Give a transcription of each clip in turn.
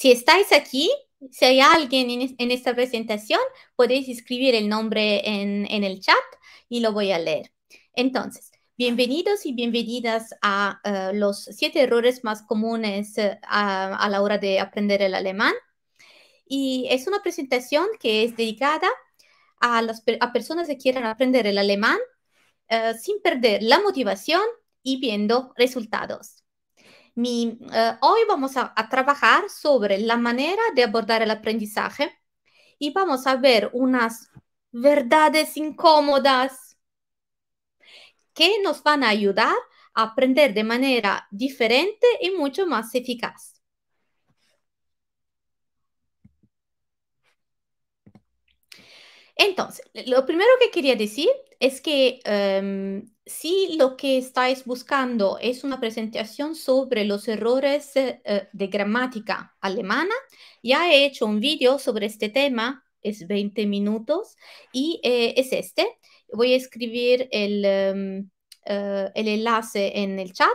Si estáis aquí, si hay alguien en, esta presentación, podéis escribir el nombre en, el chat y lo voy a leer. Entonces, Bienvenidos y bienvenidas a eh, los siete errores más comunes eh, a, la hora de aprender el alemán. Y es una presentación que es dedicada a, las, personas que quieran aprender el alemán eh, sin perder la motivación y viendo resultados. Eh, hoy vamos a, trabajar sobre la manera de abordar el aprendizaje y vamos a ver unas verdades incómodas que nos van a ayudar a aprender de manera diferente y mucho más eficaz. Entonces, lo primero que quería decir es que em, si lo que estáis buscando es una presentación sobre los errores eh, eh, de gramática alemana, ya he hecho un vídeo sobre este tema, es 20 minutos, y eh, es este. Voy a escribir el, em, el enlace en el chat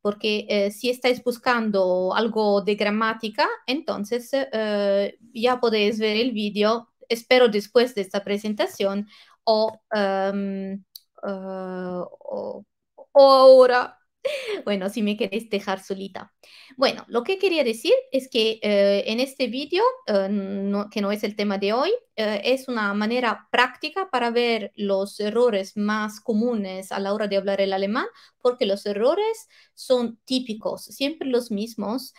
porque si estáis buscando algo de gramática, entonces ya podéis ver el vídeo, espero después de esta presentación, o em, Ah, o, ahora. Bueno, si me queréis dejar solita. Bueno, lo que quería decir es que eh, en este vídeo, eh, que no es el tema de hoy, eh, es una manera práctica para ver los errores más comunes a la hora de hablar el alemán, porque los errores son típicos, siempre los mismos,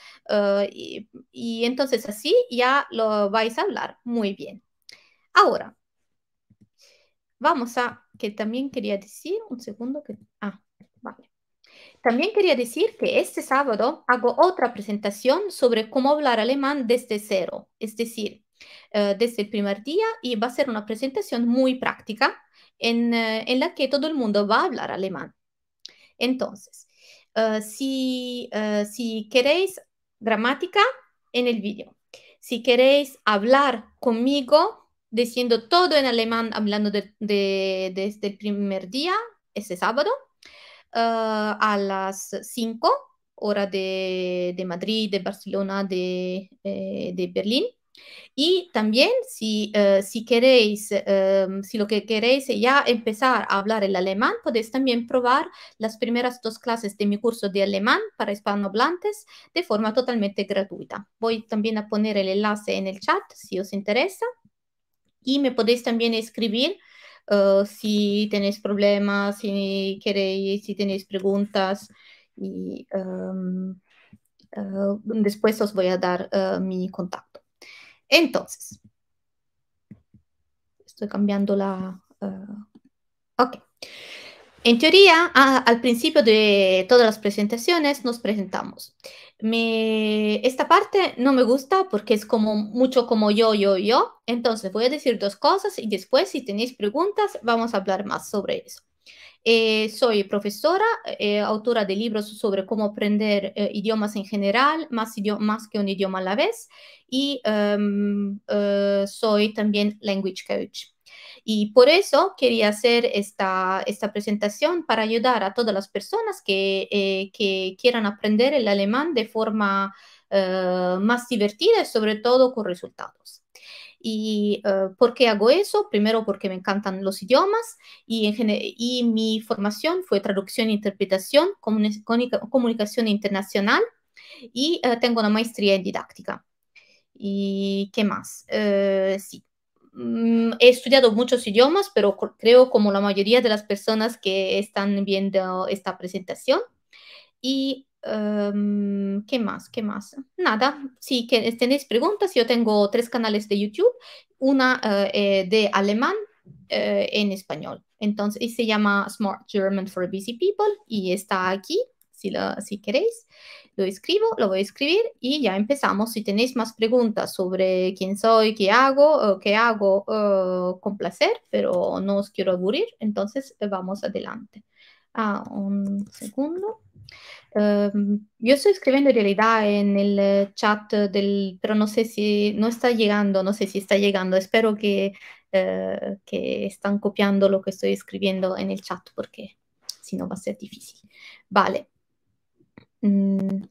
y entonces así ya lo vais a hablar muy bien. Ahora, Vamos a, que también quería decir, un segundo que, ah, vale. También quería decir que este sábado hago otra presentación sobre cómo hablar alemán desde cero, es decir, eh, desde el primer día y va a ser una presentación muy práctica en, eh, la que todo el mundo va a hablar alemán. Entonces, eh, si, si queréis gramática en el vídeo, si queréis hablar conmigo diciendo todo en alemán, hablando de, de, desde el primer día, este sábado, ah, a las 5, hora de, de, Madrid, de Barcelona, de, eh, de Berlín. Y también si, eh, si queréis, em, si lo que queréis ya empezar a hablar el alemán, podéis también probar las primeras dos clases de mi curso de alemán para hispanohablantes de forma totalmente gratuita. Voy también a poner el enlace en el chat si os interesa y me podéis también escribir eh, si tenéis problemas, si queréis, si tenéis preguntas. Y em, eh, después os voy a dar eh, mi contacto. Entonces, estoy cambiando la... ok. En teoría, al principio de todas las presentaciones nos presentamos. Me, esta parte no me gusta porque es como mucho como yo, yo, yo. Entonces voy a decir dos cosas y después si tenéis preguntas vamos a hablar más sobre eso. Eh, soy profesora, eh, autora de libros sobre cómo aprender eh, idiomas en general, más, más que un idioma a la vez, y em, soy también language coach. Y por eso quería hacer esta, esta presentación para ayudar a todas las personas que, eh, que quieran aprender el alemán de forma eh, más divertida y sobre todo con resultados. ¿Y eh, por qué hago eso? Primero porque me encantan los idiomas y, en y mi formación fue traducción e interpretación, comunicación internacional y tengo una maestría en didáctica. ¿Y qué más? sí. Mm, he estudiado muchos idiomas, pero creo como la mayoría de las personas que están viendo esta presentación. Y em, qué más, qué más. Nada, si que tenéis preguntas, yo tengo tres canales de YouTube, una eh, eh, de alemán eh, en español. Entonces, se llama Smart German for Busy People y está aquí, si, lo, si queréis lo escribo, lo voy a escribir y ya empezamos. Si tenéis más preguntas sobre quién soy, qué hago, eh, qué hago eh, con placer, pero no os quiero aburrir, entonces eh, vamos adelante. Ah, un segundo. Em, yo estoy escribiendo en realidad en el chat del, pero no sé si no está llegando, no sé si está llegando. Espero que, que están copiando lo que estoy escribiendo en el chat porque si no va a ser difícil. Vale. Mm.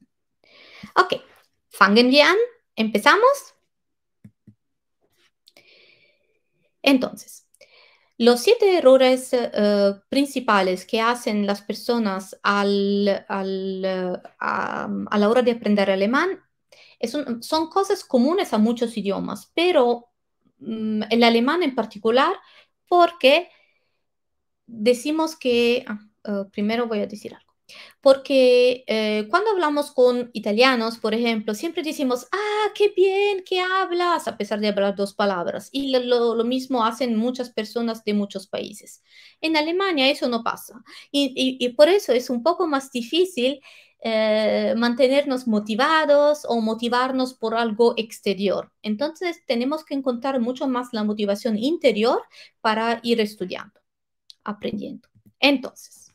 Ok, fangen wir an. Empezamos. Entonces, los siete errores eh, principales que hacen las personas eh, a, la hora de aprender alemán son cosas comunes a muchos idiomas, pero mm, el alemán en particular, porque decimos que, ah, eh, primero voy a decir algo. Porque eh, cuando hablamos con italianos, por ejemplo, siempre decimos, ah, qué bien que hablas, a pesar de hablar dos palabras. Y lo, mismo hacen muchas personas de muchos países. En Alemania eso no pasa. Y, por eso es un poco más difícil eh, mantenernos motivados o motivarnos por algo exterior. Entonces tenemos que encontrar mucho más la motivación interior para ir estudiando, aprendiendo. Entonces,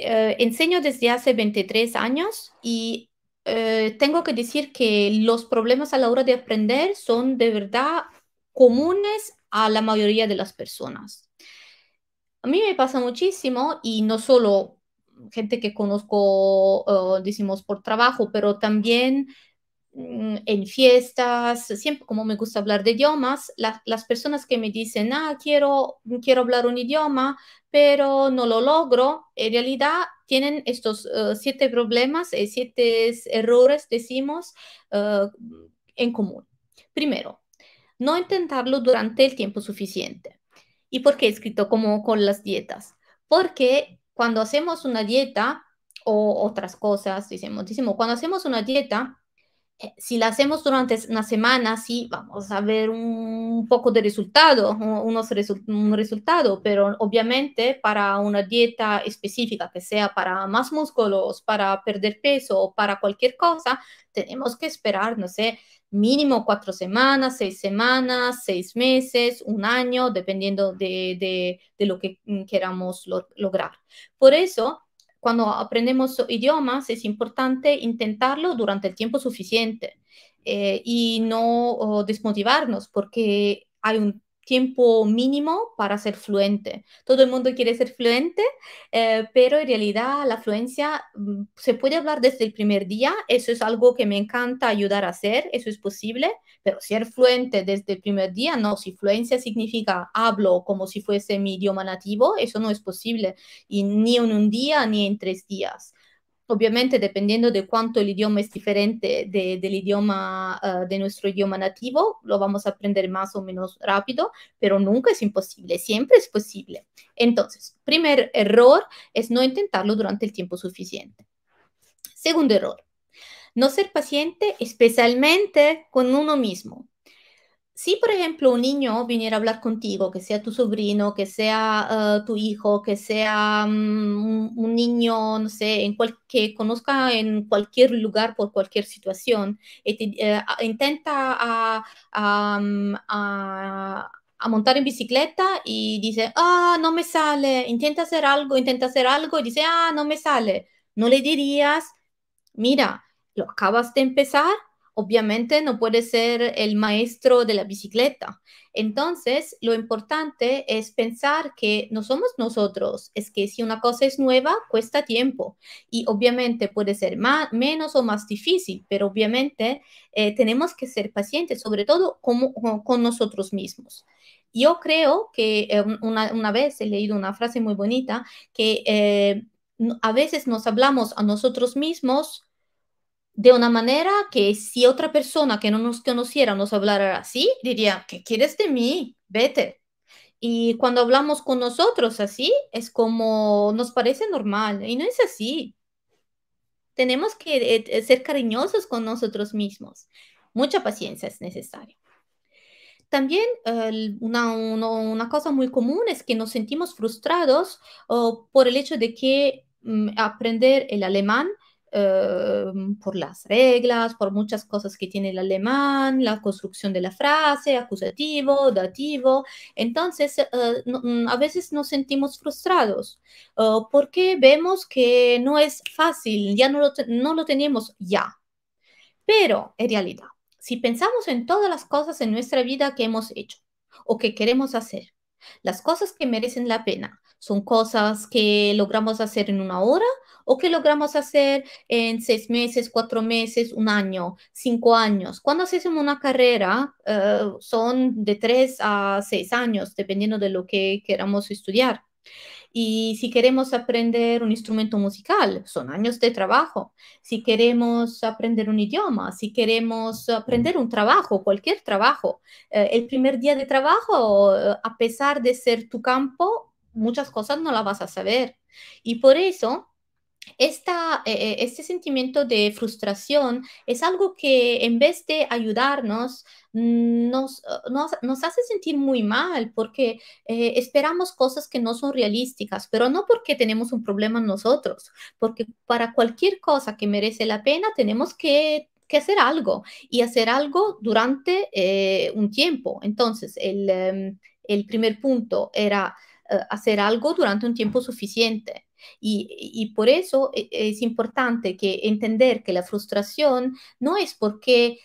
eh, enseño desde hace 23 años y eh, tengo que decir que los problemas a la hora de aprender son de verdad comunes a la mayoría de las personas. A mí me pasa muchísimo y no solo gente que conozco, eh, decimos, por trabajo, pero también Mm, en fiestas, siempre como me gusta hablar de idiomas, las personas que me dicen, ah, quiero, quiero hablar un idioma, pero no lo logro, en realidad tienen estos eh, siete problemas y eh, siete errores, decimos, eh, en común. Primero, no intentarlo durante el tiempo suficiente. ¿Y por qué he escrito como con las dietas? Porque cuando hacemos una dieta o otras cosas, decimos, decimos cuando hacemos una dieta, eh, si la hacemos durante una semana, sí, vamos a ver un poco de resultado, un resultado, pero obviamente para una dieta específica, que sea para más músculos, para perder peso o para cualquier cosa, tenemos que esperar, no sé, mínimo cuatro semanas, seis semanas, seis meses, un año, dependiendo de, lo que mm, queramos lograr. Por eso, cuando aprendemos idiomas es importante intentarlo durante el tiempo suficiente eh, y no desmotivarnos porque hay un tiempo mínimo para ser fluente. Todo el mundo quiere ser fluente, eh, pero en realidad la fluencia mm, se puede hablar desde el primer día. Eso es algo que me encanta ayudar a hacer, eso es posible, pero ser fluente desde el primer día, no. Si fluencia significa hablo como si fuese mi idioma nativo, eso no es posible, y ni en un día ni en tres días. Obviamente, dependiendo de cuánto el idioma es diferente del idioma, eh, de nuestro idioma nativo, lo vamos a aprender más o menos rápido, pero nunca es imposible, siempre es posible. Entonces, primer error es no intentarlo durante el tiempo suficiente. Segundo error, no ser paciente especialmente con uno mismo si, por ejemplo, un niño viniera a hablar contigo, que sea tu sobrino, que sea ah, tu hijo, que sea mm, un niño, no sé, que conozca en cualquier lugar por cualquier situación, eh, eh, intenta mm, a, montar en bicicleta y dice, ah, no me sale, intenta hacer algo, intenta hacer algo y dice, ah, no me sale. No le dirías, mira, lo acabas de empezar, obviamente no puede ser el maestro de la bicicleta. Entonces, lo importante es pensar que no somos nosotros, es que si una cosa es nueva, cuesta tiempo y obviamente puede ser más, menos o más difícil, pero obviamente eh, tenemos que ser pacientes, sobre todo con, nosotros mismos. Yo creo que eh, una, vez he leído una frase muy bonita que eh, a veces nos hablamos a nosotros mismos de una manera que si otra persona que no nos conociera nos hablara así, diría, ¿qué quieres de mí? Vete. Y cuando hablamos con nosotros así, es como nos parece normal y no es así. Tenemos que eh, eh, ser cariñosos con nosotros mismos. Mucha paciencia es necesaria. También una, cosa muy común es que nos sentimos frustrados por el hecho de que mm, aprender el alemán Em, por las reglas, por muchas cosas que tiene el alemán, la construcción de la frase, acusativo, dativo. Entonces, eh, mm, a veces nos sentimos frustrados eh, porque vemos que no es fácil, ya no lo, no lo tenemos ya. Pero, en realidad, si pensamos en todas las cosas en nuestra vida que hemos hecho o que queremos hacer, las cosas que merecen la pena son cosas que logramos hacer en una hora o que logramos hacer en seis meses, cuatro meses, un año, cinco años. Cuando hacemos una carrera eh, son de tres a seis años, dependiendo de lo que queramos estudiar. Y si queremos aprender un instrumento musical, son años de trabajo. Si queremos aprender un idioma, si queremos aprender un trabajo, cualquier trabajo, eh, el primer día de trabajo, eh, a pesar de ser tu campo, muchas cosas no las vas a saber. Y por eso eh, eh, este sentimiento de frustración es algo que en vez de ayudarnos, mm, eh, nos, hace sentir muy mal porque esperamos cosas que no son realísticas, pero no porque tenemos un problema nosotros, porque para cualquier cosa que merece la pena tenemos que hacer algo y hacer algo durante un tiempo. Entonces, el, em, primer punto era hacer algo durante un tiempo suficiente. Y, por eso e, es importante que entender que la frustración no es porque,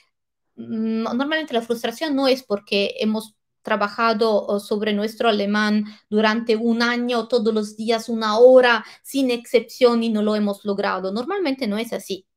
mm, normalmente la frustración no es porque hemos trabajado sobre nuestro alemán durante un año, todos los días, una hora, sin excepción y no lo hemos logrado. Normalmente no es así.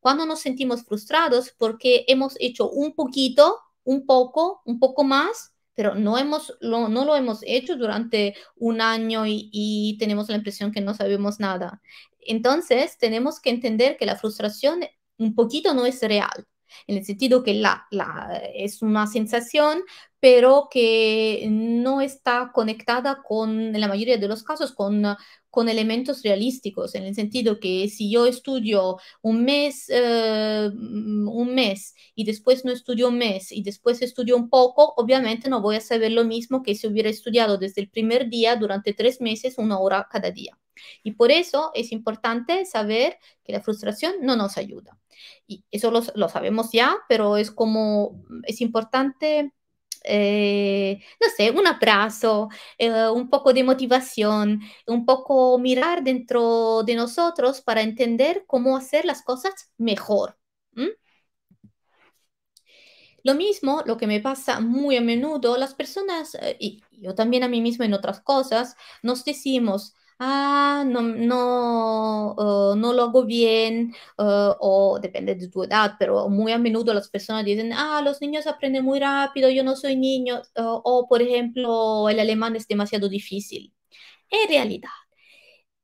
Cuando nos sentimos frustrados porque hemos hecho un poquito, un poco, un poco más pero no, hemos, lo, no lo hemos hecho durante un año y tenemos la impresión que no sabemos nada. Entonces, tenemos que entender que la frustración un poquito no es real en el sentido que la, la, es una sensación, pero que no está conectada con, en la mayoría de los casos, con, con elementos realísticos, en el sentido que si yo estudio un mes, eh, un mes y después no estudio un mes y después estudio un poco, obviamente no voy a saber lo mismo que si hubiera estudiado desde el primer día durante tres meses, una hora cada día. Y por eso es importante saber que la frustración no nos ayuda. Y eso lo, sabemos ya, pero es como, es importante eh, no sé, un abrazo, eh, un poco de motivación, un poco mirar dentro de nosotros para entender cómo hacer las cosas mejor. Lo mismo, lo que me pasa muy a menudo, las personas, eh, y yo también a mí mismo en otras cosas, nos decimos, ah, no, no, oh, no lo hago bien, oh, o depende de tu edad, pero muy a menudo las personas dicen, ah, los niños aprenden muy rápido, yo no soy niño, o por ejemplo, el alemán es demasiado difícil. En realidad,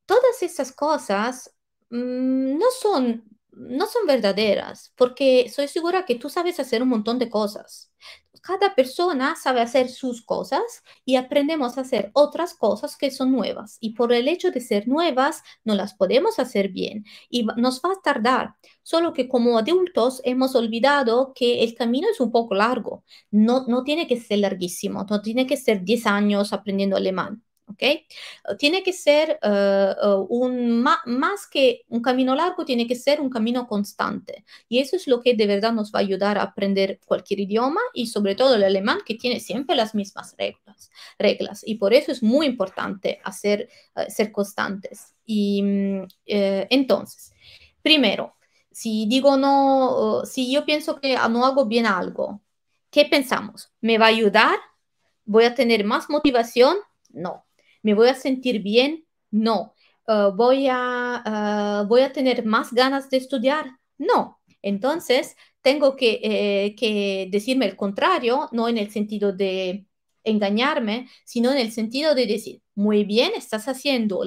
todas esas cosas mm, no son no son verdaderas, porque soy segura que tú sabes hacer un montón de cosas cada persona sabe hacer sus cosas y aprendemos a hacer otras cosas que son nuevas. Y por el hecho de ser nuevas, no las podemos hacer bien y nos va a tardar. Solo que como adultos hemos olvidado que el camino es un poco largo. No, no tiene que ser larguísimo, no tiene que ser 10 años aprendiendo alemán. ¿ok? Eh, tiene que ser eh, eh, un, más que un camino largo, tiene que ser un camino constante. Y eso es lo que de verdad nos va a ayudar a aprender cualquier idioma y sobre todo el alemán que tiene siempre las mismas reglas. reglas. Y por eso es muy importante hacer, ser constantes. Y mm, entonces, primero, si digo no, si yo pienso que ah, no hago bien algo, ¿qué pensamos? ¿Me va a ayudar? ¿Voy a tener más motivación? No, ¿Me voy a sentir bien? No. Eh, voy, a, eh, ¿Voy a tener más ganas de estudiar? No. Entonces, tengo eh, que, decirme el contrario, no en el sentido de engañarme, sino en el sentido de decir, muy bien, estás haciendo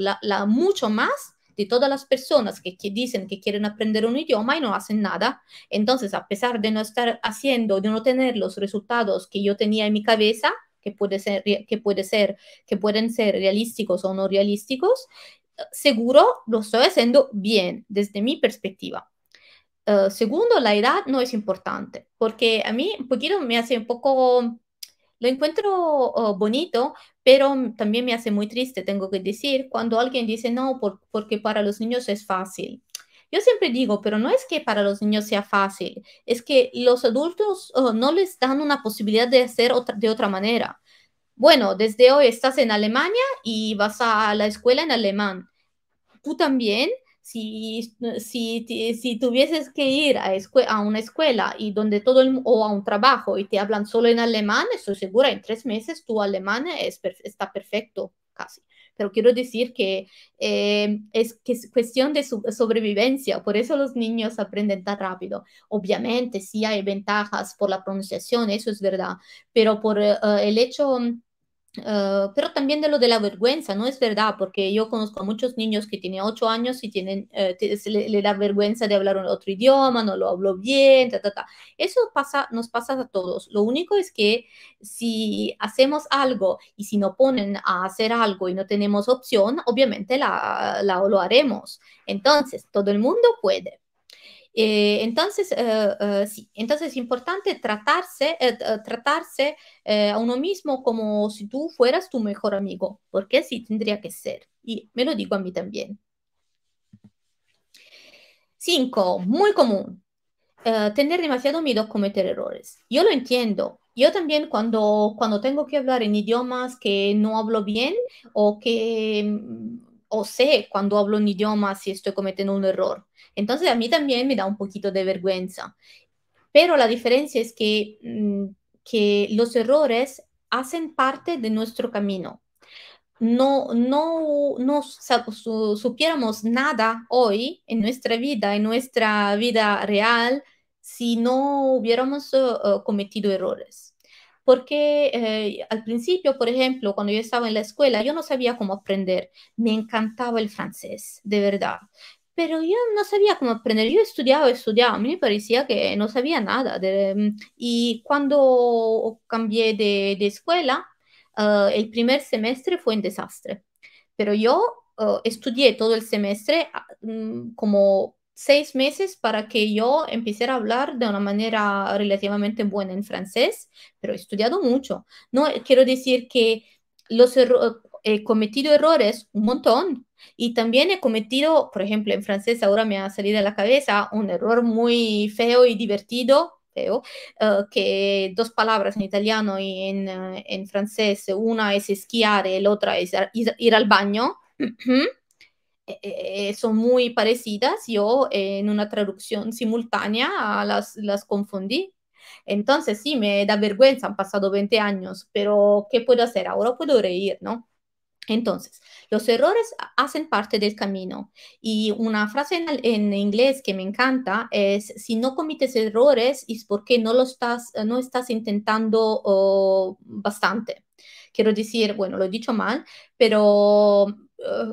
mucho más de todas las personas que, que, dicen que quieren aprender un idioma y no hacen nada. Entonces, a pesar de no estar haciendo, de no tener los resultados que yo tenía en mi cabeza, que, puede ser, que, puede ser, que pueden ser realísticos o no realísticos, eh, seguro lo estoy haciendo bien desde mi perspectiva. Eh, segundo, la edad no es importante, porque a mí un poquito me hace un poco, lo encuentro oh, bonito, pero también me hace muy triste, tengo que decir, cuando alguien dice no, porque para los niños es fácil. Yo siempre digo, pero no es que para los niños sea fácil, es que los adultos oh, no les dan una posibilidad de hacer de otra manera. Bueno, desde hoy estás en Alemania y vas a la escuela en alemán. Tú también, si, si, si tuvieses que ir a, a, una escuela y donde todo el, o a un trabajo y te hablan solo en alemán, estoy segura, en tres meses tu alemán está perfecto casi. Pero quiero decir que eh, es, que es cuestión de sobrevivencia, por eso los niños aprenden tan rápido. Obviamente sí hay ventajas por la pronunciación, eso es verdad, pero por eh, el hecho Ah, pero también de lo de la vergüenza, ¿no? Es verdad, porque yo conozco a muchos niños que tienen 8 años y tienen, eh, le, da vergüenza de hablar otro idioma, no lo hablo bien, ta, ta, ta. Eso pasa, nos pasa a todos. Lo único es que si hacemos algo y si nos ponen a hacer algo y no tenemos opción, obviamente la, la lo haremos. Entonces, todo el mundo puede. Eh, entonces, eh, eh, sí, entonces es importante tratarse, tratarse a uno mismo como si tú fueras tu mejor amigo, porque así tendría que ser. Y me lo digo a mí también. Cinco, Muy común. tener demasiado miedo a cometer errores. Yo lo entiendo. Yo también cuando, cuando tengo que hablar en idiomas que no hablo bien o que mm, o sé cuando hablo un idioma si estoy cometiendo un error. Entonces a mí también me da un poquito de vergüenza. Pero la diferencia es que, mm, que los errores hacen parte de nuestro camino. No, no, no supiéramos nada hoy en nuestra vida, en nuestra vida real, si no hubiéramos eh, cometido errores porque eh, al principio, por ejemplo, cuando yo estaba en la escuela, yo no sabía cómo aprender. Me encantaba el francés, de verdad. Pero yo no sabía cómo aprender. Yo estudiaba, estudiaba. A mí me parecía que no sabía nada. Mm, y cuando cambié de, escuela, ah, el primer semestre fue un desastre. Pero yo ah, estudié todo el semestre ah, mm, como seis meses para que yo empezara a hablar de una manera relativamente buena en francés, pero he estudiado mucho. No eh, quiero decir que los he cometido errores un montón y también he cometido, por ejemplo, en francés ahora me ha salido a la cabeza un error muy feo y divertido eh, que dos palabras en italiano y en, eh, en francés, una es esquiar y la otra es ir al baño. Eh, eh, eh, son muy parecidas. Yo en una traducción simultánea las, las confundí. Entonces sí, me da vergüenza, han pasado 20 años, pero ¿qué puedo hacer? Ahora puedo reír, ¿no? Entonces, los errores hacen parte del camino. Y una frase en, en, inglés que me encanta es, si no cometes errores es porque no, lo estás, no estás intentando bastante. Quiero decir, bueno, lo he dicho mal, pero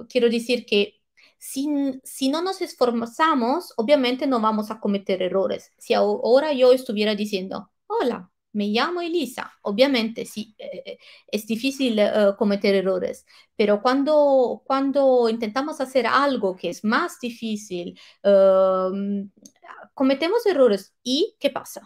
quiero decir que si, si no nos esforzamos, obviamente no vamos a cometer errores. Si ahora yo estuviera diciendo, hola, me llamo Elisa. Obviamente, sí, eh, eh, es difícil eh, cometer errores, pero cuando, cuando intentamos hacer algo que es más difícil, em, cometemos errores. ¿Y qué pasa?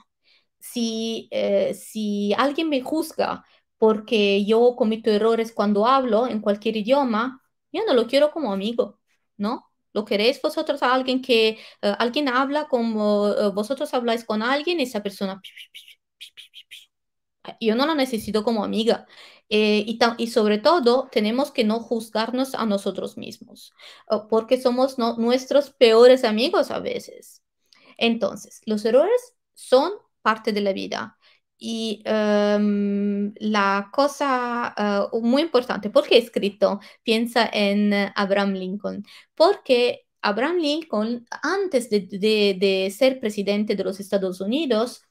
Si, si alguien me juzga porque yo cometo errores cuando hablo en cualquier idioma, yo no lo quiero como amigo. ¿no? Lo queréis vosotros a alguien que eh, alguien habla como eh, vosotros habláis con alguien, esa persona. Ah, yo no la necesito como amiga. Eh, y, sobre todo, tenemos que no juzgarnos a nosotros mismos, porque somos nuestros peores amigos a veces. Entonces, los errores son parte de la vida y em, la cosa eh, muy importante, ¿por qué he escrito? Piensa en eh, Abraham Lincoln. Porque Abraham Lincoln, antes de, ser presidente de los Estados Unidos,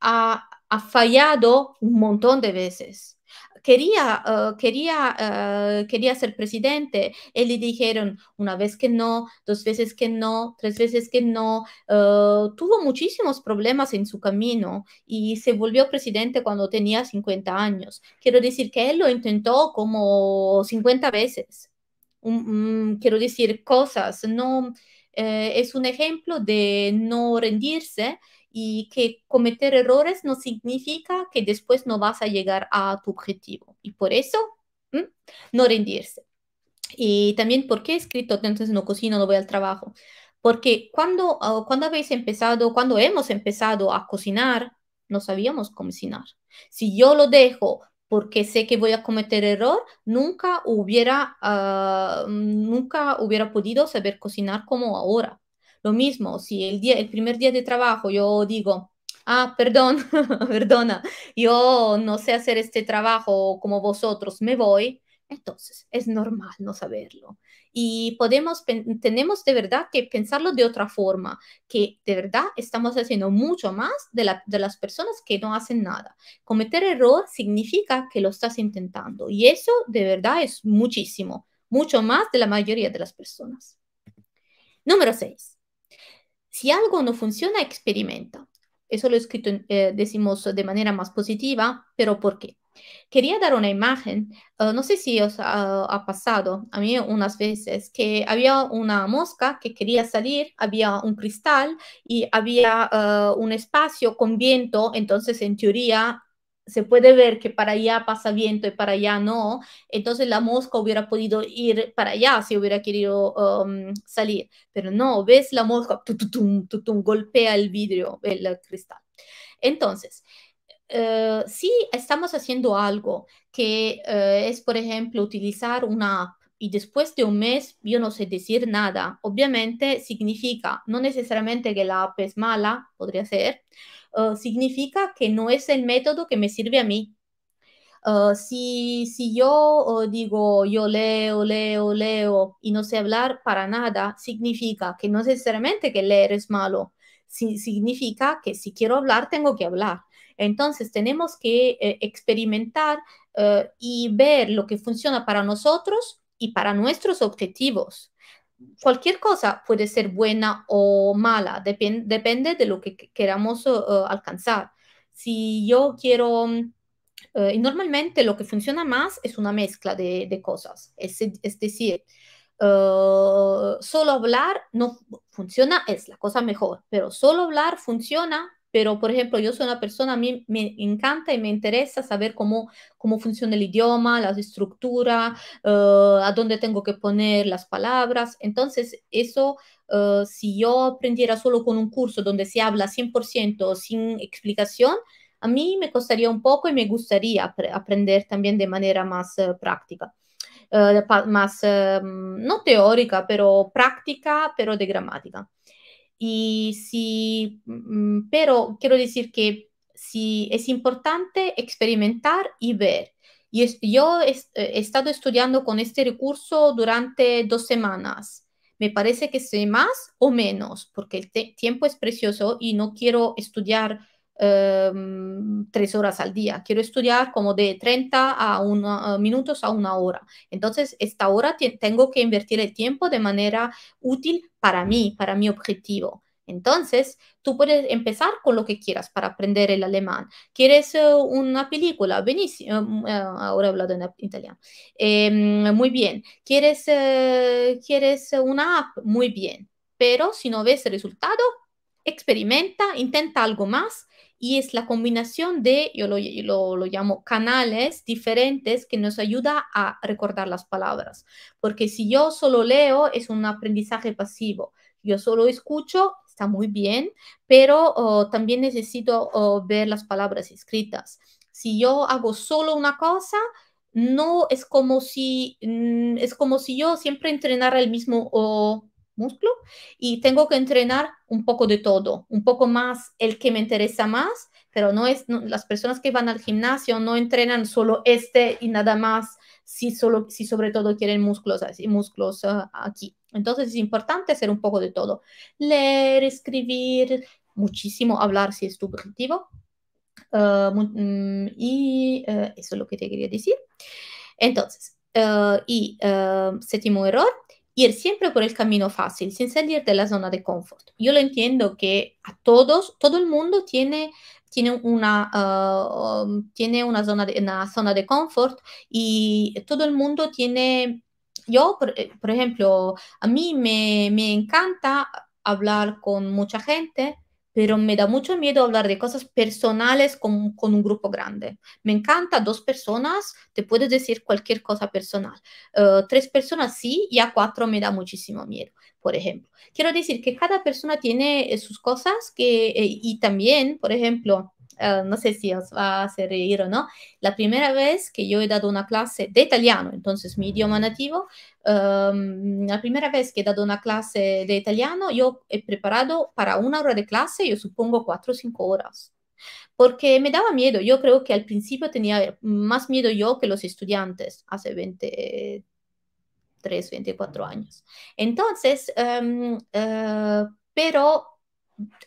ha fallado un montón de veces quería, eh, quería, eh, quería ser presidente. Y le dijeron una vez que no, dos veces que no, tres veces que no. Eh, tuvo muchísimos problemas en su camino y se volvió presidente cuando tenía 50 años. Quiero decir que él lo intentó como 50 veces. Mm, mm, quiero decir cosas, no. es un ejemplo de no rendirse y que cometer errores no significa que después no vas a llegar a tu objetivo. Y por eso, no rendirse. Y también, ¿por qué he escrito entonces no cocino, no voy al trabajo? Porque cuando, ah, cuando habéis empezado, cuando hemos empezado a cocinar, no sabíamos cocinar. Si yo lo dejo porque sé que voy a cometer error, nunca hubiera, ah, nunca hubiera podido saber cocinar como ahora. Lo mismo, si el, día, el primer día de trabajo yo digo, ah, perdón, perdona, yo no sé hacer este trabajo como vosotros, me voy, entonces es normal no saberlo. Y podemos, tenemos de verdad que pensarlo de otra forma, que de verdad estamos haciendo mucho más de, de las personas que no hacen nada. Cometer error significa que lo estás intentando y eso de verdad es muchísimo, mucho más de la mayoría de las personas. Número 6. Si algo no funciona, experimenta. Eso lo escrito, eh, decimos, de manera más positiva, pero ¿por qué? Quería dar una imagen, eh, no sé si os ha, pasado a mí unas veces, que había una mosca que quería salir, había un cristal y había eh, un espacio con viento, entonces en teoría se puede ver que para allá pasa viento y para allá no, entonces la mosca hubiera podido ir para allá si hubiera querido um, salir, pero no, ves la mosca, golpea el vidrio, el cristal. Entonces, eh, si estamos haciendo algo que eh, es, por ejemplo, utilizar una app y después de un mes yo no sé decir nada, obviamente significa no necesariamente que la app es mala, podría ser, eh, significa que no es el método que me sirve a mí. Eh, si, si yo eh, digo yo leo, leo, leo y no sé hablar para nada, significa que no es necesariamente que leer es malo, significa que si quiero hablar tengo que hablar. Entonces tenemos que experimentar y ver lo que funciona para nosotros y para nuestros objetivos cualquier cosa puede ser buena o mala, depende de lo que queramos eh, eh, alcanzar. Si yo quiero, mm, eh, y normalmente lo que funciona más es una mezcla de, cosas, es, decir, solo hablar no funciona, es la cosa mejor, pero solo hablar funciona pero por ejemplo, yo soy una persona, a mí me encanta y me interesa saber cómo, cómo funciona el idioma, la estructura, eh, a dónde tengo que poner las palabras. Entonces, eso, eh, si yo aprendiera solo con un curso donde se habla 100% sin explicación, a mí me costaría un poco y me gustaría aprender también de manera más eh, práctica. más, em, no teórica, pero práctica, pero de gramática. Y si, mm, mm, pero quiero decir que sí es importante experimentar y ver. Y yo eh, he, estado estudiando con este recurso durante dos semanas. Me parece que sé más o menos, porque el tiempo es precioso y no quiero estudiar Em, tres horas al día. Quiero estudiar como de 30 a una, eh, minutos a una hora. Entonces, esta hora tengo que invertir el tiempo de manera útil para mí, para mi objetivo. Entonces, tú puedes empezar con lo que quieras para aprender el alemán. ¿Quieres eh, una película? Benísimo. Em, eh, ahora he hablado en italiano. Em, muy bien. ¿Quieres, ¿Quieres una app? Muy bien. Pero si no ves el resultado, experimenta, intenta algo más y es la combinación de, yo lo, llamo canales diferentes que nos ayuda a recordar las palabras. Porque si yo solo leo es un aprendizaje pasivo, yo solo escucho, está muy bien, pero oh, también necesito oh, ver las palabras escritas. Si yo hago solo una cosa, no es como si, mm, es como si yo siempre entrenara el mismo... Oh, músculo y tengo que entrenar un poco de todo, un poco más el que me interesa más, pero no es las personas que van al gimnasio no entrenan solo este y nada más si solo si sobre todo quieren músculos así, músculos ah, aquí. Entonces es importante hacer un poco de todo, leer, escribir, muchísimo hablar si es tu objetivo. Ah, mm, y ah, eso es lo que te quería decir. Entonces, y séptimo error, ir siempre por el camino fácil, sin salir de la zona de confort. Yo lo entiendo que a todos, todo el mundo tiene, tiene, una, ah, um, tiene una, zona de, una zona de confort y todo el mundo tiene, yo, por, eh, por ejemplo, a mí me, me encanta hablar con mucha gente, pero me da mucho miedo hablar de cosas personales con, con, un grupo grande. Me encanta dos personas, te puedo decir cualquier cosa personal. Eh, tres personas sí, y a cuatro me da muchísimo miedo, por ejemplo. Quiero decir que cada persona tiene eh, sus cosas que, eh, y también, por ejemplo, eh, no sé si os va a hacer reír o no, la primera vez que yo he dado una clase de italiano, entonces mi idioma nativo, em, la primera vez que he dado una clase de italiano, yo he preparado para una hora de clase, yo supongo cuatro o cinco horas porque me daba miedo. Yo creo que al principio tenía más miedo yo que los estudiantes hace 23, 24 años. Entonces, em, eh, pero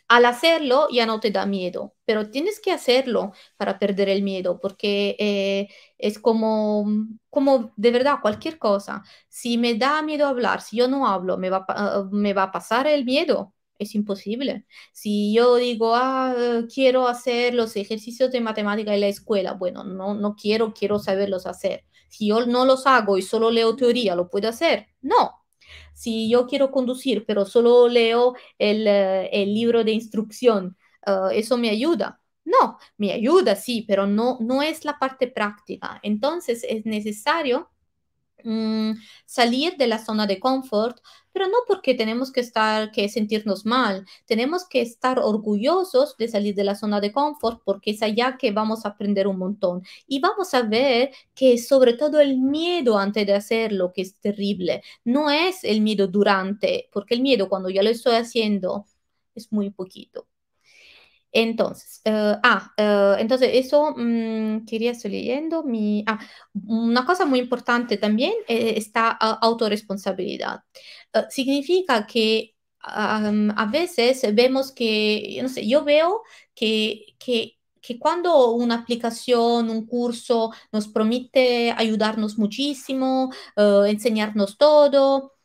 al hacerlo ya no te da miedo, pero tienes que hacerlo para perder el miedo, porque eh, es como, como de verdad cualquier cosa. Si me da miedo hablar, si yo no hablo, me va, me va a pasar el miedo. Es imposible. Si yo digo, ah, quiero hacer los ejercicios de matemática en la escuela, bueno, no, no quiero, quiero saberlos hacer. Si yo no los hago y solo leo teoría, ¿lo puedo hacer? No, si yo quiero conducir, pero solo leo el, eh, libro de instrucción, eh, ¿eso me ayuda? No, me ayuda, sí, pero no, no es la parte práctica. Entonces es necesario Mm, salir de la zona de confort, pero no porque tenemos que estar, que sentirnos mal. Tenemos que estar orgullosos de salir de la zona de confort porque es allá que vamos a aprender un montón. Y vamos a ver que sobre todo el miedo antes de hacerlo, que es terrible, no es el miedo durante, porque el miedo cuando ya lo estoy haciendo es muy poquito. Entonces, eh, ah, eh, entonces eso mm, quería estoy leyendo. Mi, ah, una cosa muy importante también eh, está esta ah, autorresponsabilidad. significa que a veces vemos que, no sé, yo veo que, cuando una aplicación, un curso nos promete ayudarnos muchísimo, enseñarnos todo,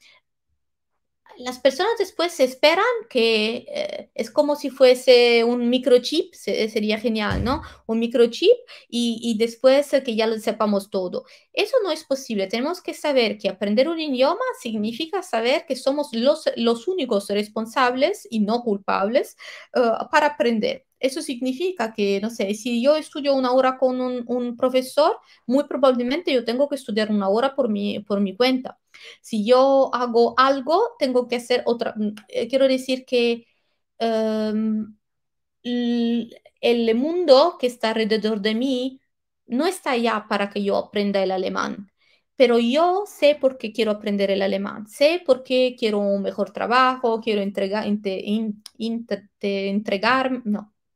las personas después esperan que eh, es como si fuese un microchip, sería genial, ¿no? Un microchip y, y después eh, que ya lo sepamos todo. Eso no es posible. Tenemos que saber que aprender un idioma significa saber que somos los, únicos responsables y no culpables eh, para aprender. Eso significa que, no sé, si yo estudio una hora con un, profesor, muy probablemente yo tengo que estudiar una hora por mi, por mi cuenta. Si yo hago algo, tengo que hacer otra. Mm, eh, quiero decir que em, el mundo que está alrededor de mí no está ya para que yo aprenda el alemán, pero yo sé por qué quiero aprender el alemán, sé por qué quiero un mejor trabajo, quiero entregar,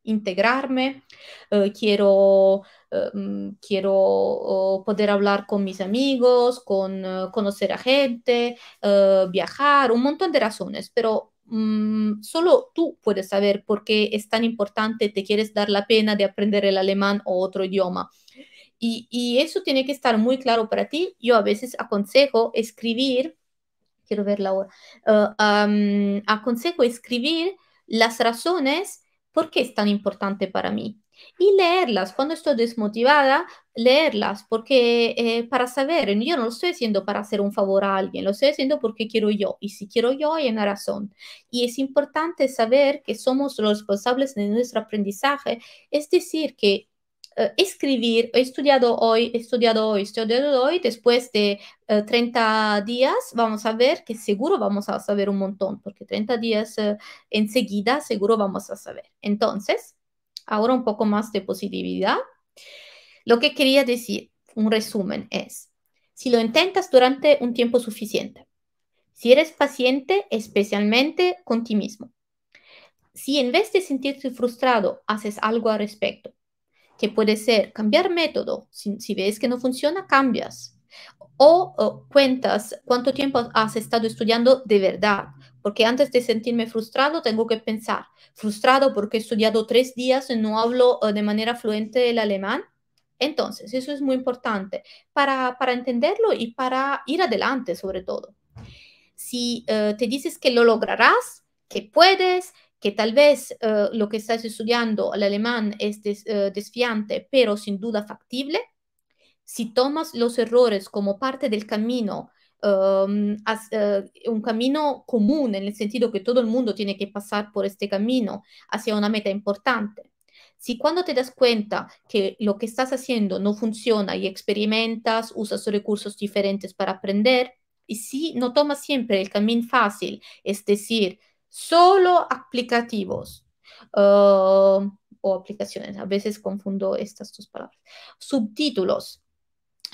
integrarme, quiero, poder hablar con mis amigos, con eh, conocer a gente, eh, viajar, un montón de razones, pero mm, solo tú puedes saber por qué es tan importante, te quieres dar la pena de aprender el alemán o otro idioma. Y, eso tiene que estar muy claro para ti. Yo a veces aconsejo escribir, quiero ver la hora, uh, aconsejo escribir las razones por qué es tan importante para mí. Y leerlas, cuando estoy desmotivada, leerlas, porque eh, para saber, yo no lo estoy haciendo para hacer un favor a alguien, lo estoy haciendo porque quiero yo, y si quiero yo hay una razón. Y es importante saber que somos los responsables de nuestro aprendizaje, es decir, que eh, escribir, he estudiado hoy, he estudiado hoy, he estudiado hoy, después de 30 eh, días vamos a ver que seguro vamos a saber un montón, porque 30 días eh, enseguida seguro vamos a saber. Entonces, ahora un poco más de positividad. Lo que quería decir, un resumen es, si lo intentas durante un tiempo suficiente, si eres paciente especialmente con ti mismo, si en vez de sentirte frustrado haces algo al respecto, que puede ser cambiar método. Si, ves que no funciona, cambias. O, cuentas cuánto tiempo has estado estudiando de verdad. Porque antes de sentirme frustrado, tengo que pensar, frustrado porque he estudiado tres días y no hablo eh, de manera fluente el alemán. Entonces, eso es muy importante para, para entenderlo y para ir adelante sobre todo. Si eh, te dices que lo lograrás, que puedes, que tal vez eh, lo que estás estudiando al alemán es desfiante, eh, pero sin duda factible, si tomas los errores como parte del camino, em, eh, un camino común en el sentido que todo el mundo tiene que pasar por este camino hacia una meta importante. Si cuando te das cuenta que lo que estás haciendo no funciona y experimentas, usas recursos diferentes para aprender, y si no tomas siempre el camino fácil, es decir, solo aplicativos ah, o aplicaciones. A veces confundo estas dos palabras. Subtítulos.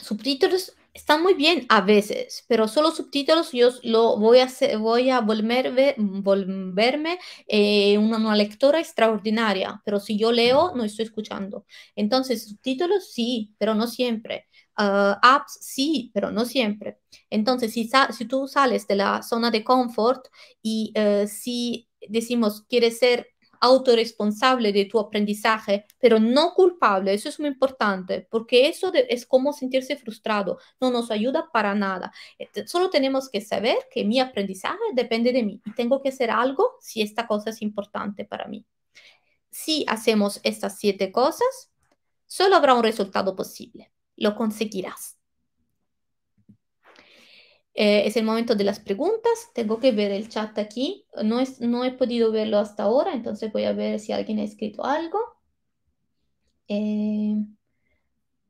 Subtítulos están muy bien a veces, pero solo subtítulos yo lo voy a voy a volver, volverme eh, una, una, lectora extraordinaria, pero si yo leo no estoy escuchando. Entonces, subtítulos sí, pero no siempre. Eh, apps sí, pero no siempre. Entonces, si, si, tú sales de la zona de confort y eh, si decimos quieres ser autorresponsable de tu aprendizaje, pero no culpable, eso es muy importante, porque eso es como sentirse frustrado, no nos ayuda para nada. Eh, solo tenemos que saber que mi aprendizaje depende de mí y tengo que hacer algo si esta cosa es importante para mí. Si hacemos estas siete cosas, solo habrá un resultado posible lo conseguirás. Eh, es el momento de las preguntas. Tengo que ver el chat aquí. No, no he podido verlo hasta ahora, entonces voy a ver si alguien ha escrito algo. Eh,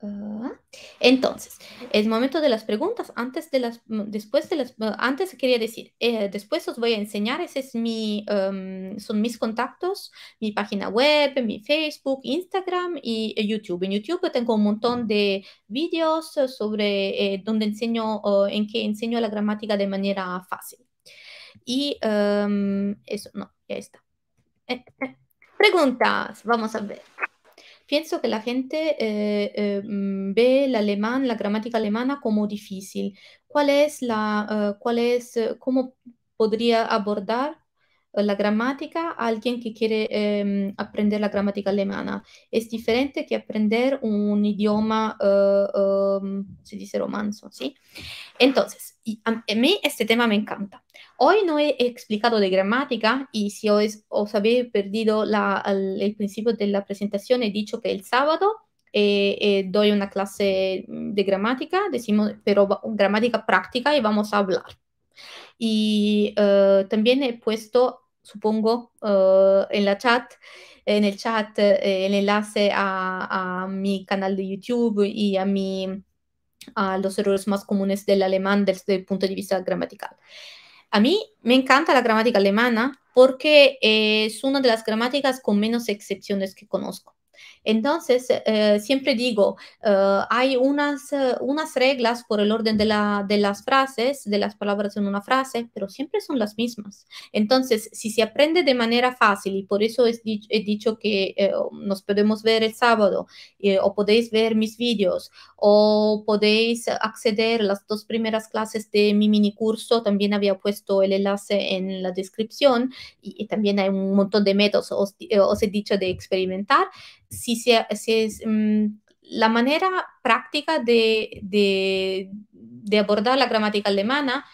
Ah. entonces, es momento de las preguntas. Antes de las, mm, después de las, ah, antes quería decir, eh, después os voy a enseñar, ese es mi, em, son mis contactos, mi página web, mi Facebook, Instagram y eh, YouTube. En YouTube tengo un montón de vídeos eh, sobre eh, donde enseño, en que enseño la gramática de manera fácil. Y em, eso, no, ya está. preguntas, vamos a ver pienso que la gente eh, eh, mm, ve el alemán, la gramática alemana como difícil. ¿Cuál es la, eh, cuál es, cómo podría abordar la gramática a alguien que quiere em, aprender la gramática alemana. Es diferente que aprender un idioma, eh, em, se dice romanzo, ¿sí? Entonces, y a, mí este tema me encanta. Hoy no he explicado de gramática y si os, os habéis perdido la, el, principio de la presentación, he dicho que el sábado eh, eh, doy una clase de gramática, decimos, pero gramática práctica y vamos a hablar. Y también he puesto supongo, eh, en la chat, en el chat, en eh, el enlace a, a, mi canal de YouTube y a, mi, a los errores más comunes del alemán desde el punto de vista gramatical. A mí me encanta la gramática alemana porque es una de las gramáticas con menos excepciones que conozco. Entonces, eh, siempre digo, eh, hay unas, eh, unas reglas por el orden de, la, de las frases, de las palabras en una frase, pero siempre son las mismas. Entonces, si se aprende de manera fácil, y por eso he dicho que nos podemos ver el sábado, o podéis ver mis vídeos, o podéis acceder a las dos primeras clases de mi mini curso, también había puesto el enlace en la descripción, y, también hay un montón de métodos, os he dicho de experimentar si, mm, la manera práctica de, abordar la gramática alemana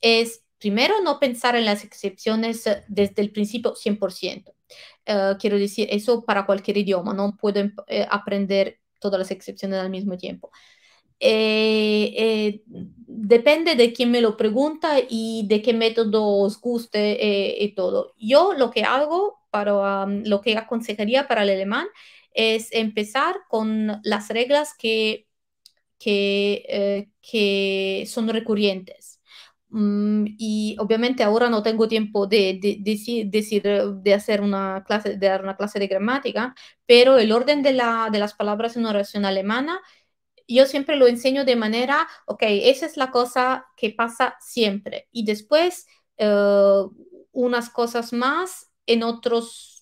es primero no pensar en las excepciones eh, desde el principio 100%. Eh, quiero decir, eso para cualquier idioma, no puedo em, eh, aprender todas las excepciones al mismo tiempo. depende de quién me lo pregunta y de qué método os guste y todo. Yo lo que hago, para mm, lo que aconsejaría para el alemán es empezar con las reglas que, que, eh, que son recurrentes. Mm, y obviamente ahora no tengo tiempo de, de, decir, de hacer una clase, de dar una clase de gramática, pero el orden de, la, de las palabras en una oración alemana yo siempre lo enseño de manera, ok, esa es la cosa que pasa siempre. Y después eh, unas cosas más en otros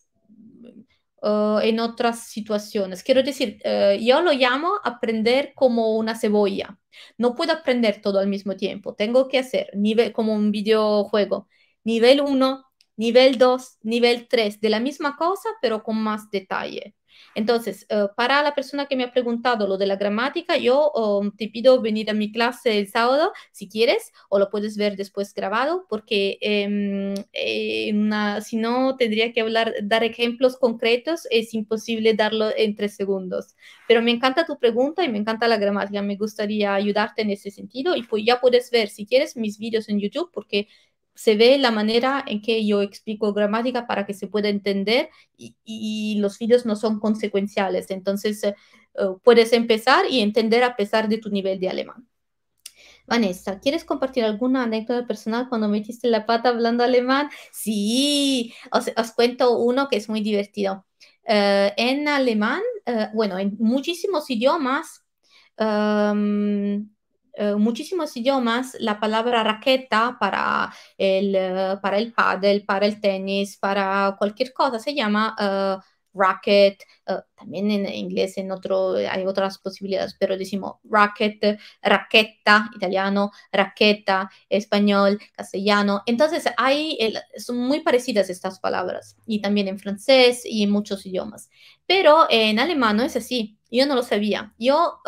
eh, en otras situaciones. Quiero decir, eh, yo lo llamo aprender como una cebolla. No puedo aprender todo al mismo tiempo. Tengo que hacer nivel, como un videojuego. Nivel 1, nivel 2, nivel 3 de la misma cosa, pero con más detalle. Entonces, eh, para la persona que me ha preguntado lo de la gramática, yo um, te pido venir a mi clase el sábado si quieres, o lo puedes ver después grabado, porque em, eh, si no tendría que hablar, dar ejemplos concretos, es imposible darlo en tres segundos. Pero me encanta tu pregunta y me encanta la gramática, me gustaría ayudarte en ese sentido y pues ya puedes ver si quieres mis vídeos en YouTube, porque se ve la manera en que yo explico gramática para que se pueda entender y, los vídeos no son consecuenciales. Entonces, eh, eh, puedes empezar y entender a pesar de tu nivel de alemán. Vanessa, ¿quieres compartir alguna anécdota personal cuando metiste la pata hablando alemán? Sí, os, cuento uno que es muy divertido. Eh, en alemán, bueno, en muchísimos idiomas, em, eh, muchísimos idiomas la palabra raqueta para el, eh, para el pádel, para el tenis, para cualquier cosa se llama eh, racket. también en inglés en otro, hay otras posibilidades, pero decimos racket, raqueta, italiano, raqueta, español, castellano. Entonces, hay, son muy parecidas estas palabras y también en francés y en muchos idiomas. Pero en alemán no es así yo no lo sabía. Yo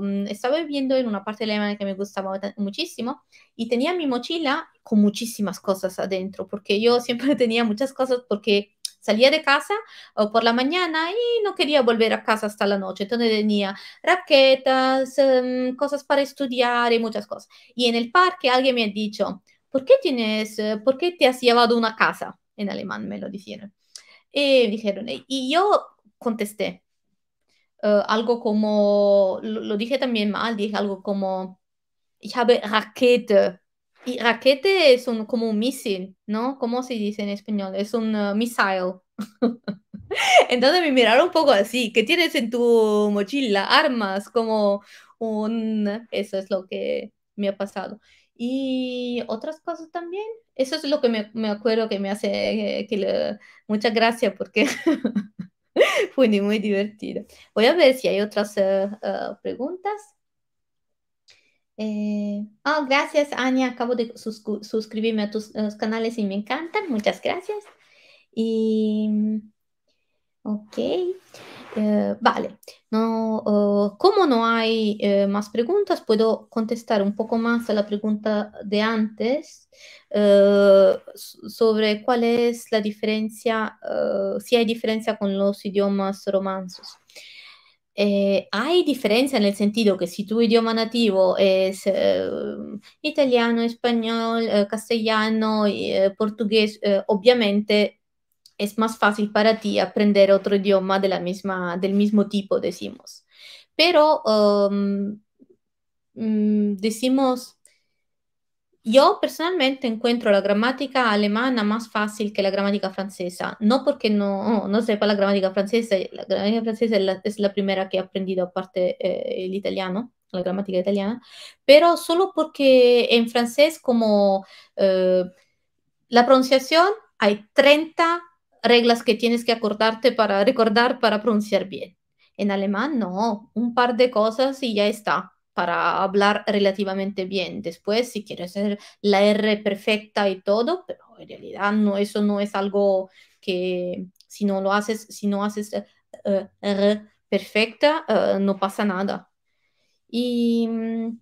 em, estaba viviendo en una parte de Alemania que me gustaba muchísimo y tenía mi mochila con muchísimas cosas adentro, porque yo siempre tenía muchas cosas porque salía de casa o por la mañana y no quería volver a casa hasta la noche. Entonces tenía raquetas, em, cosas para estudiar y muchas cosas. Y en el parque alguien me ha dicho, ¿por qué tienes, eh, por qué te has llevado una casa? En alemán me lo dijeron. Y dijeron, y yo contesté, eh, algo como, lo, dije también mal, dije algo como, ich habe Rakete. Y raquete es como un misil, ¿no? ¿Cómo se dice en español? Es un misil eh, missile. Entonces me miraron un poco así, ¿qué tienes en tu mochila? Armas, como un... Eso es lo que me ha pasado. Y otras cosas también. Eso es lo que me, me acuerdo que me hace eh, que, gracias le, porque Fue muy divertido. Voy a ver si hay otras eh, eh, preguntas. Eh, ah, gracias, Ania. Acabo de suscribirme a tus canales y me encantan. Muchas gracias. Y. Ok. Eh, vale, no, uh, eh, como no hay eh, más preguntas, puedo contestar un poco más a la pregunta de antes uh, sobre cuál es la diferencia, uh, si hay diferencia con los idiomas romanzos. Eh, hay diferencia nel sentito che se tu idioma nativo è eh, italiano, spagnolo, eh, castellano, portoghese, ovviamente es más fácil para ti aprender otro idioma de la misma, del mismo tipo, decimos. Pero um, mm, decimos, yo personalmente encuentro la gramática alemana más fácil que la gramática francesa, no porque no, no sepa la gramática francesa, la gramática francesa es la, primera que he aprendido aparte eh, el italiano, la gramática italiana, pero solo porque en francés como eh, la pronunciación hay 30 reglas que tienes que acordarte para recordar para pronunciar bien. En alemán no, un par de cosas y ya está para hablar relativamente bien. Después, si quieres hacer la R perfecta y todo, pero en realidad no, eso no es algo que si no lo haces, si no haces eh, eh, R perfecta, eh, no pasa nada. Y mm,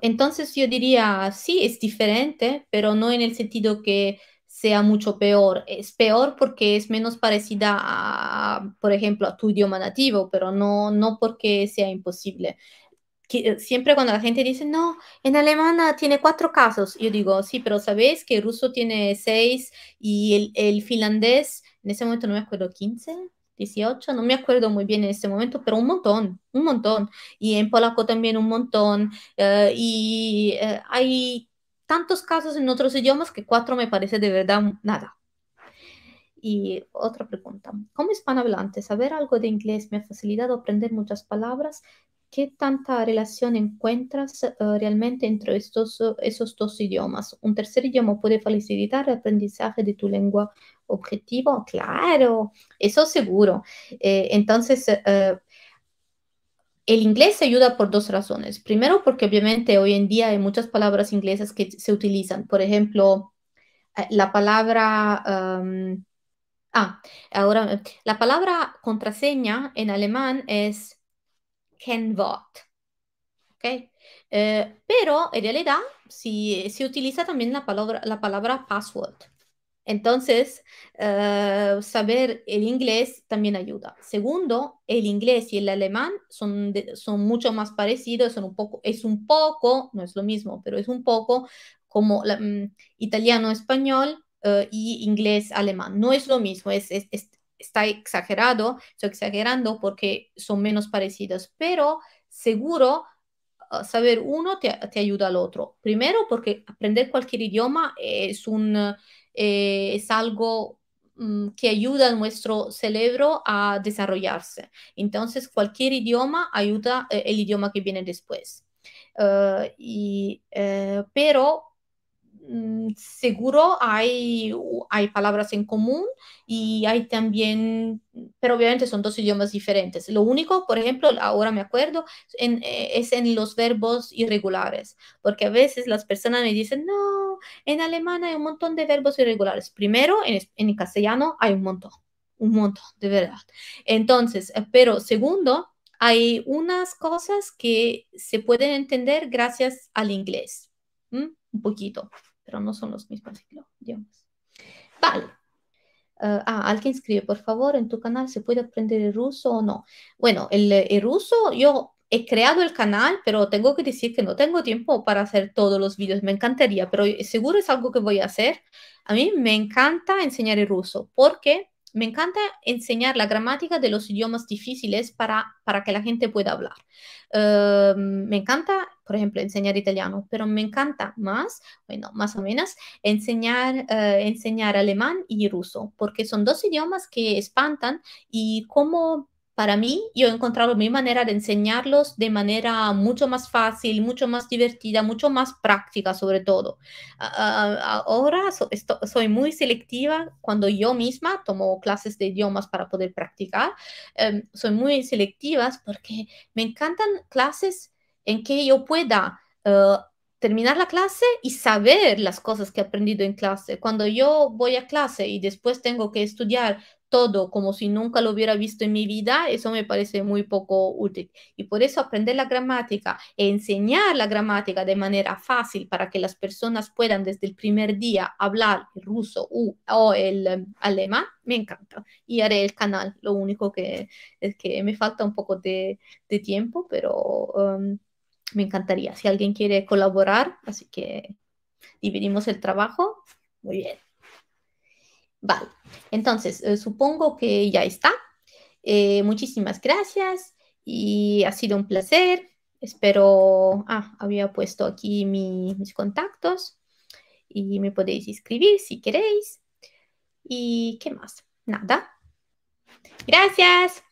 entonces yo diría, sí, es diferente, pero no en el sentido que sea mucho peor. Es peor porque es menos parecida a, por ejemplo, a tu idioma nativo, pero no, no porque sea imposible. Eh, siempre cuando la gente dice, no, en alemana ah, tiene cuatro casos, yo digo, sí, pero sabéis que el ruso tiene seis y el, el finlandés, en ese momento no me acuerdo, 15, 18, no me acuerdo muy bien en este momento, pero un montón, un montón. Y en polaco también un montón. Eh, y eh, hay tantos casos en otros idiomas que cuatro me parece de verdad nada. Y otra pregunta, como hispanohablante, saber algo de inglés me ha facilitado aprender muchas palabras. ¿Qué tanta relación encuentras eh, realmente entre estos, eh, esos dos idiomas? ¿Un tercer idioma puede facilitar el aprendizaje de tu lengua objetivo? Claro, eso seguro. Eh, entonces, el inglés ayuda por dos razones. Primero, porque obviamente hoy en día hay muchas palabras inglesas que se utilizan. Por ejemplo, eh, la palabra... Ah, ahora, la palabra contraseña en alemán es Kennwort. Eh, pero en realidad si, se utiliza también la palabra, la palabra password. Entonces, eh, saber el inglés también ayuda. Segundo, el inglés y el alemán son, son mucho más parecidos, son un poco, es un poco, no es lo mismo, pero es un poco como mm, italiano-español eh, y inglés-alemán. No es lo mismo, es, está exagerado, estoy exagerando porque son menos parecidos, pero seguro ah, saber uno te, ayuda al otro. Primero porque aprender cualquier idioma es un, eh, es algo mm, que ayuda a nuestro cerebro a desarrollarse. Entonces, cualquier idioma ayuda eh, el idioma que viene después. Ah, eh, pero Mm, seguro hay, hay palabras en común y hay también, pero obviamente son dos idiomas diferentes. Lo único, por ejemplo, ahora me acuerdo, eh, es en los verbos irregulares, porque a veces las personas me dicen, no, en alemán hay un montón de verbos irregulares. Primero, en, en castellano hay un montón, un montón, de verdad. Entonces, eh, pero segundo, hay unas cosas que se pueden entender gracias al inglés. Un poquito pero no son los mismos idiomas. Vale. Eh, ah, alguien escribe, por favor, en tu canal se puede aprender el ruso o no. Bueno, el, ruso, yo he creado el canal, pero tengo que decir que no tengo tiempo para hacer todos los vídeos. Me encantaría, pero seguro es algo que voy a hacer. A mí me encanta enseñar el ruso qué? Me encanta enseñar la gramática de los idiomas difíciles para, para que la gente pueda hablar. Em, me encanta, por ejemplo, enseñar italiano, pero me encanta más, bueno, más o menos, enseñar, eh, enseñar alemán y ruso, porque son dos idiomas que espantan y cómo para mí, yo he encontrado mi manera de enseñarlos de manera mucho más fácil, mucho más divertida, mucho más práctica sobre todo. ahora soy muy selectiva cuando yo misma tomo clases de idiomas para poder practicar. Em, soy muy selectiva porque me encantan clases en que yo pueda eh, terminar la clase y saber las cosas que he aprendido en clase. Cuando yo voy a clase y después tengo que estudiar todo como si nunca lo hubiera visto en mi vida, eso me parece muy poco útil. Y por eso aprender la gramática e enseñar la gramática de manera fácil para que las personas puedan desde el primer día hablar el ruso o el em, alemán, me encanta. Y haré el canal, lo único que es que me falta un poco de, tiempo, pero... Em, me encantaría. Si alguien quiere colaborar, así que dividimos el trabajo. Muy bien. Vale, entonces eh, supongo que ya está. Eh, muchísimas gracias y ha sido un placer. Espero, ah, había puesto aquí mis contactos y me podéis escribir si queréis. ¿Y qué más? Nada. Gracias.